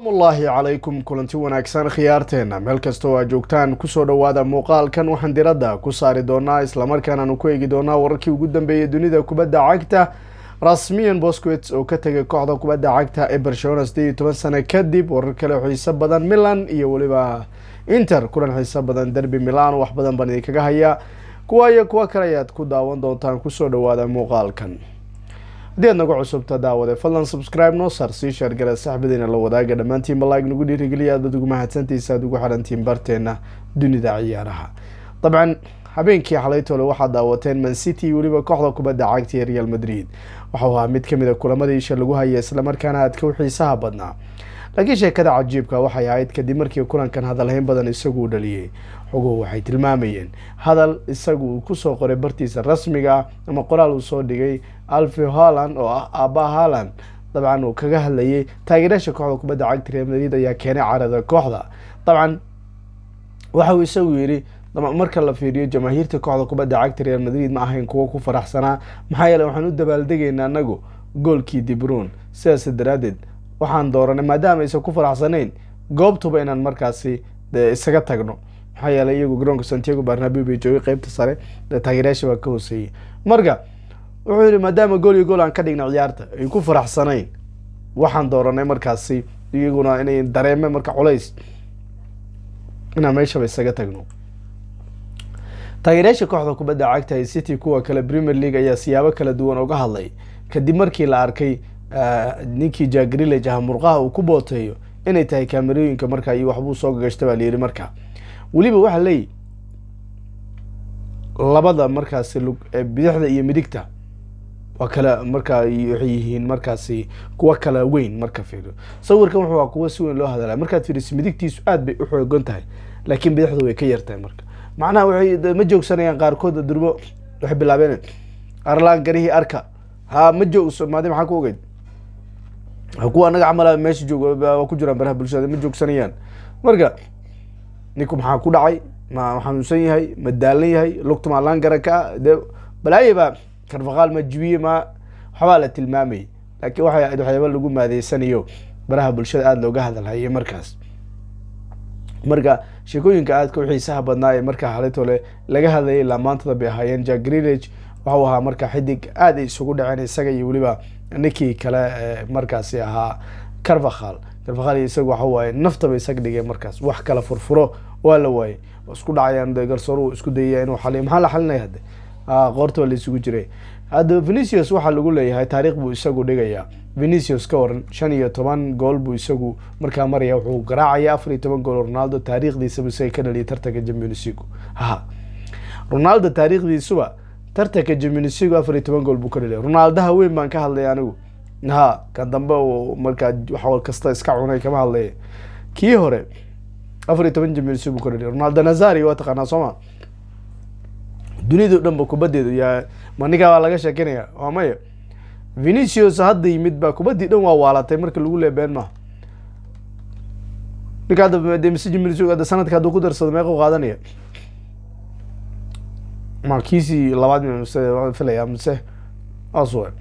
aslaamullaahi calaykum kulanti wanaagsan khiyaarteena meel kastoo aad joogtaan kusoo dhowaada muuqaalkan waxaan diradda ku saari doonaa islamarkaan aanu ku eegi doonaa wararkii ugu dambeeyay dunida kubadda cagta rasmiyan bosquets oo ka tegay kooxda kubadda cagta ee barcelona siddeed iyo toban sano kadib warar kale xiiso badan milan iyo weliba inter kulan xiiso badan derby milan wax badan baan idinkaga hayaa kuwaayo kuwa kale ayaad ku daawan doontaan kusoo dhowaada muuqaalkan haddii aad nagu cusubta daawade fadlan subscribe noo saar sii sheergale saxbadiina la wadaaga dhammaantiinba laag nagu dhiirigeliya aadbaad ugu mahadsantaisa aad ugu xidhantiin barteena dunida ciyaaraha dabcan habeenkii xalaytoole waxaad daawateen mancity weliba kooxda kubadda cagta ee real madrid waxau ahaa mid ka mid a ah kulamadiisha lagu haya islamarkaana aadka u xiisaha badnaa laakiin sheekada cajiibka waxay ahayd kadib markii kulankan hadalhayn badan isaguuu dhaliyey xogo waxay tilmaamayeen hadal isagu uu kusoo qoray bartiisa rasmiga ah ama qoraal uu soo dhigay alfi holland oo ah aaba holland dabcan uu kaga hadlayay taageerayaasha kooxda kubadda cagta real madrid ayaa keenay carada kooxda dabcan waxa uu isagu yidhi marka la fiiriyo jamaahiirta kooxda kubadda cagta real madrid ma ahayn kuwo ku faraxsanaa maxaa yeele waxaan u dabaaldegaynaa anagu goolkii dibruun sidaas daraadeed waxaan dooranay maadaama aysan ku faraxsanayn goobtuba inaan markaasi isaga tagno maxaa yeeley iyagu garoonka santiago barnabi bay joogay qeybta sare taageeryaasha waa ka hooseeyey marka wuxuu yidhi maadaama gool iyo gool aan ka dhignay ciyaarta ay ku faraxsanayn waxaan dooranay markaasi iyaguna inay dareeme marka culays inaan meeshaba isaga tagno taageeryaasha kooxda kubadda cagta ee city kuwa kale premier league ayaa siyaabo kala duwan uga hadlay kadib markii la arkay ninkii jagrillage aha murqaha uu ku booteeyo inay tahay kaamarooyinka markaa iyo waxbuu soo gagashta baa layihi markaa weliba waxaa leeyi labada markaasi bidixda iyo midigta waa kala markaa waxay yihiin markaasi kuwa kala weyn marka fiiriyo sawirkan wuxuu a kuwa si weyn loo hadalaa markaad fiiriso midigtiisu aada bay u xoogan tahay laakiin bidixdu way ka yartahay marka macnaha waxay ma joogsanayaan qaarkood durbo waxay bilaabeen arlaan garihii arka ha ma joogso maadi maxaa ku ogeyd kuwa anaga camal meesha joog ku jiraan baraha bulshada ma joogsanayaan marka ninku maxaa ku dhacay ma xanuunsan yahay ma daalan yahay lugtumaa langara kaa dee balaayiba karfaqaal ma jibiye ma waxbaa la tilmaamay laakiin waxay ahayd waxyaaba lagu maadeysanayo baraha bulshada aada looga hadalhayay markaas marka sheekooyinka aadka wixiisaha badnaa ee markaa halitole laga hadlayay laamaantada bay ahaayeen jack greenage waxau ahaa marka xidig aad ay isugu dhaceen isaga iyo weliba ninkii kale eh, markaasi ahaa carvakhal carvakhal isagu waxa waaye naftaba isaga dhigay markaas wax kala furfuro waa la waayey isku dhacayaan de garsoor isku dayaya inuu xaliyo maxaa la xalinaya hadde ah, qoorta waa la isugu jiray hadda venicius waxaa lagu leeyahay taariikh buu isagu dhigayaa venicius ka waran shan iyo toban gool buu isagu markaa maraya wuxuu garaacaya afar iyo toban gool ronaldo taariikhdiisaba isaga ka dhaliyay tartanka champions league ronaldo taariikhdiisuba tartanka jiminisigu afar iyo toban gool buu ka dhaliya ronaaldaha weyn baan ka hadlay anigu ha kan dambe u markaa xool kasta iska cunay kama hadlay kii hore afar iyo toban jiminisigu buu ka dhaliya ronaldo nazari waa taqaanaa sooma dunidao dhan ba kubaddeedu yaa ma ninkaa baa laga sheekinaya waa maya venicius hadda yimid baa kubaddii dhan waa waalatay marka lagu lee been maha ninkaa dambedemsijimilsug sanadka hadduu ku darsado meequu qaadanaya ma kiisii labaad mise waan filaya mise aswe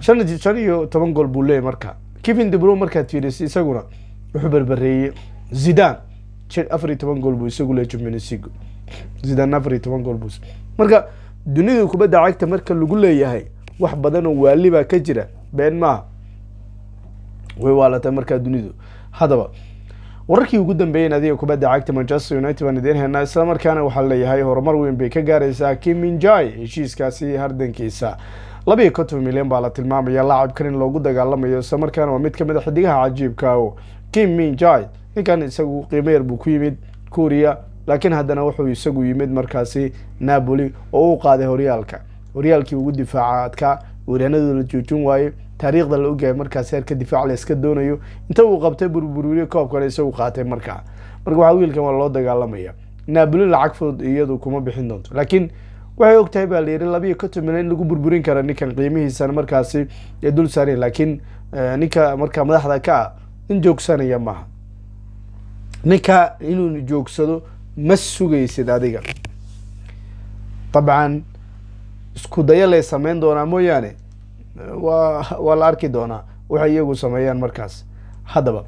shan shan iyo toban gool buu leeyay marka kevin debro markaad fiirisa isaguna wuxuu berbereeyey zidan afar iyo toban gool buu isagu leeyay champions league zidan afar iyo toban gool buu marka dunida kubadda cagta marka lagu leeyahay wax badan oo waali ka jira been maaha way waalatay markaa dunidu hadaba wararkii ugu dambeeyay adiga kubadda cagta manchester united baan idiin haynaa isla waxaa leeyahay horumar weyn bay ka gaaraysaa kiminjai heshiiskaasi hardankiisa labiyo konton milyan baa la tilmaamaya laacabkan in loogu dagaalamayo islamarkaana waa mid ka mid a ah xidigaha cajiibka o kim minjai ninkan isagu qiimayar buu ku yimid kuuriya laakiin haddana wuxuu isagu yimid markaasi naboli oo uu qaaday horyaalka horyaalkii ugu difaaca adkaa weeraanadu la joojin waaye taariikhda la ogahay markaas heerka difaac la iska doonayo inta uu qabtay burburwiyo koobkana isagu qaatay markaa marka waxaa wiilkan waa loo dagaalamaya naabuli lacag fudud iyadu kuma bixin doonto laakiin waxay og tahay baa layidhi labiyo konton milyan in lagu burburin kara ninkan qiimihiisana markaasi ee dul saaraya laakiin eh, ninka markaa madaxda ka ah nin joogsanaya maaha ninka inuu joogsado ma sugaysid adiga dabcan isku daya lay samayn doonaa mooyaane wa waa la arki doonaa waxay iyagu sameeyaan markaas haddaba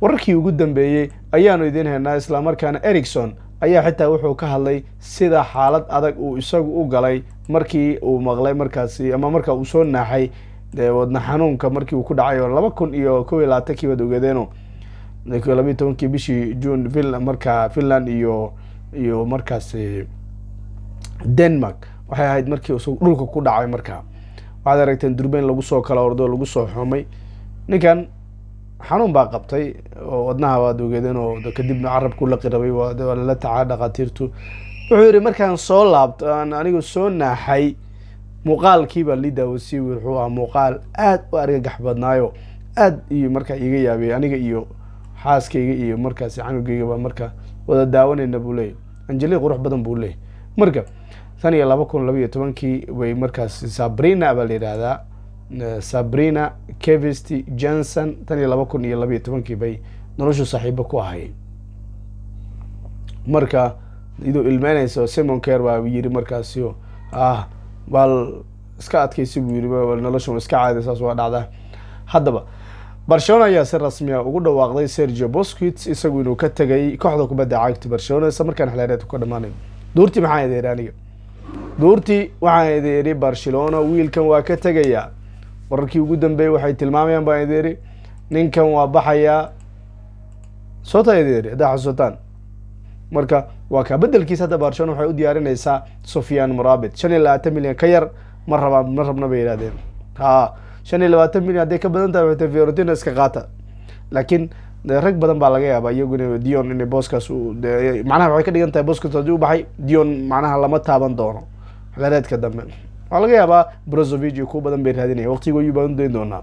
wararkii ugu dambeeyey ayaanu idiin haynaa islamarkaana ericson ayaa xitaa wuxuu ka hadlay sida xaalad adag uu isagu u galay markii uu maqlay markaasi ama marka uu soo naaxay wadna xanuunka markii uu ku dhacay oo laba kun iyo kow iyo labaatankii waad ogeedeeno labayo tobankii bishii june finla markaa finland iyo iyo markaasi denmark waxay ahayd markii isagu dhulka ku dhacay markaa waxaad aragteen durbayn lagu soo kala ordo lagu soo xoomay ninkan xanuun baa qabtay oo wadnaha waad ogeedeen oo kadibna carabku la qirabay waa lala tacaa dhakhaatiirtu wuxuu yidhi markaan soo laabto aan anigu soo naaxay muuqaalkiibaa lii daawasii wuxuu ahaa muuqaal aad u argagax badnaayo aad iyo markaa iiga yaabiyey aniga iyo xaaskayga iyo markaasi canugaygabaa markaa wada daawanayna buu leeyahy anjali qurux badan buu leeyahy marka tan iyo laba kun labaiyo tobankii way markaas sabrina baa la yidhaahdaa sabrina kevist johnson tan iyo laba kun iyo labaiyo tobankii bay noloshu saaxiibo ku ahay marka iduu ilmeynayso simon care baa yiri markaasi ah baal iska adkaysa buu yiri noloshu iska caadi saas waa dhacda haddaba barcelona ayaa si rasmiya ah ugu dhawaaqday sergio bosquit isagu inuu ka tegay kooxda kubadda cagta barcelona isla markaan xaleereed ka dhamaanayo duurtii maxaa edeeraaniga duurtii waxaan idin idhi barcelona wiilkan waa ka tegayaa wararkii ugu dambeeyey waxay tilmaamayaan baan idin ninkan waa baxayaa soota idin haddaa xasuusataan marka waa ka beddelkiisa hadda barcelona waxay u diyaarinaysaa sofyan murabit shan iyo labaatan milyan ka yar ma rabaan ma rabna bay yidhahdeen ha shan iyo labaatan milyan hadday ka badan tahay wata fiorentina iska qaata laakiin rag badan baa laga yaaba iyagun dion inay booskaas manaha waxay ka dhigan tahay booskaas haddii u baxay dion macnaha lama taaban doono cadareedka dambe waxaa laga yaabaa brozovic kuwa badan bay raadinaya waqtiga ayuu baan dayn doonaa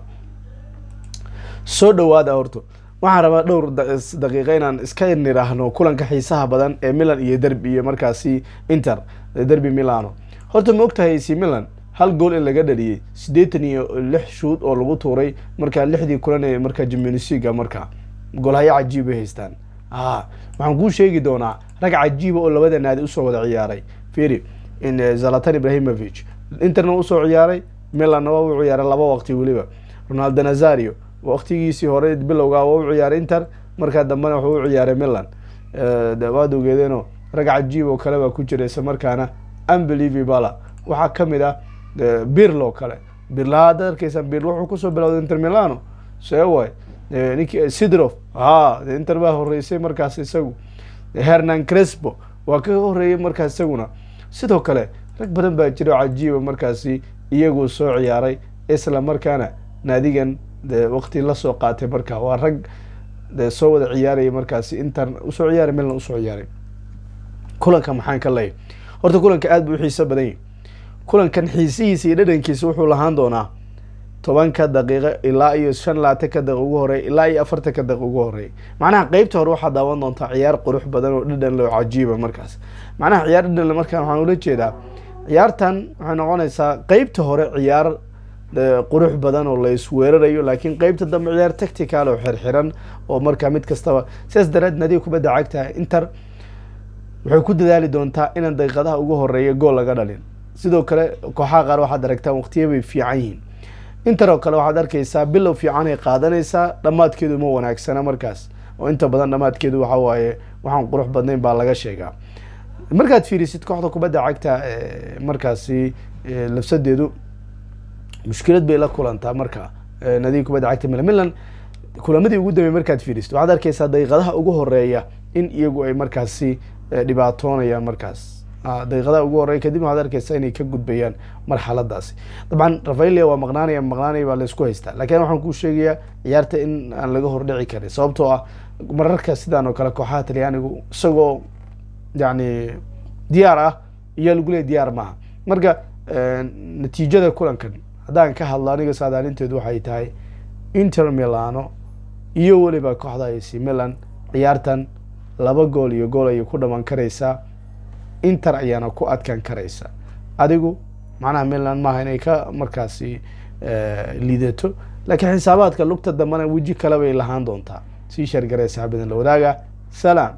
soo dhawaada ah horto waxaan rabaa dhowr daqiiqa inaan iska niraahno kulanka xiisaha badan ee milan iyo derby iyo markaasi inter derby milano horta ma ogtahay c milan hal gool in laga dhaliyey siddeetan iyo lix shuud oo lagu tuuray markaa lixdii kulan ee markaa jamunisiga marka golhayo cajiib bay haystaan a waxaan kuu sheegi doonaa rag cajiiba oo labada naadi usoo wada ciyaaray feri Eh, zalatan ibrahimovich interna usoo ciyaaray milanna waa u ciyaaray laba waqti weliba ronaldo nazario waqtigiisii hore bilowgaa waa u ciyaaray inter markaa dambena wuxuu u ciyaaray milan eh, waad ogeedeeno rag cajiib oo kale baa ku jira isla markaana unbelievabala waxaa kamid ah birlo kale birlo hadda arkeysaa birl wuxuu kusoo bilowday inter milano see way nink eh, sidrof inter baa horreysay markaas isagu hernan crespo waa ka horreeyey markaas isaguna sidoo kale rag badan baa jiro cajiiba markaasi iyaguu soo ciyaaray isla markaana naadigan de waqti lasoo qaatay marka waa rag de soo wada ciyaaraya markaasi intern usoo ciyaaray meelna usoo ciyaaray kulanka maxaan ka leeyahy horta kulanka aad buu u xiiso badan yahy kulankan xiisihiisa iyo dhadhankiisa wuxuu lahaan doonaa tobanka daqiiqo ilaa iyo shan laatanka daqiiq ugu horey ilaa iyo afartanka daqiiq ugu horey macnaha qeybta hore waxaa daawan doontaa ciyaar qurux badan oo dhadhan loo cajiiba markaas macnaha ciyaar dhadhanle markaa waxaan ula jeedaa ciyaartan waxay noqonaysaa qeybta hore ciyaar eh, qurux badan oo la isweerarayo laakiin qeybta dambe ciyaar tactical oo xirxiran oo markaa mid kastaba sidaas dareed nadiib kubadda cagta inter waxay ku dadaali doontaa inaan daqiiqadaha ugu horeeya gool laga dhalin sidoo kale kooxaha qaar waxaad aragtaan waqtiyabay fiican yihiin intanoo kale waxaad arkaysaa bilow fiicanay qaadanaysaa dhammaadkeedu ma wanaagsana markaas oo inta badan dhammaadkeedu waxa waaye waxaan qurux badnayn baa laga sheegaa markaad fiirisid kooxda kubadda cagta markaasi lafsadeedu mushkilad bay la kulantaa marka nadiga kubadda cagta milamilan kulamadii ugu dambeey markaad fiirisid waxaad arkaysaa daqiiqadaha ugu horeeya in iyagu ay markaasi dhibaatoonayaan markaas daqiiqadaha ugu horreya kadib waxaad arkaysa inay ka gudbayaan marxaladaasi dabcan rafaelia waa maqnaanaya maqnaanaya baa laysku haystaa laakiin waxaan kuu sheegayaa ciyaarta in aan laga hordhici karin sababtoo ah mararka sidaan oo kale kooxaha talyaanigu isagoo yani diyaar ah iyaa lagu leey diyaar maaha marka eh, natiijada kulankan haddaan ka hadlo aniga saadaalinteedu waxay tahay inter milano iyo weliba kooxda ac milan ciyaartan laba gool iyo gool ayay ku dhamaan karaysaa inter ayaana ku adkaan karaysa adigu macnaha milan maaha inay ka markaasi eh, liidato laakiin xisaabaadka lugta dambena weji kale bay lahaan doontaa sii sheergaree la wadaaga salaam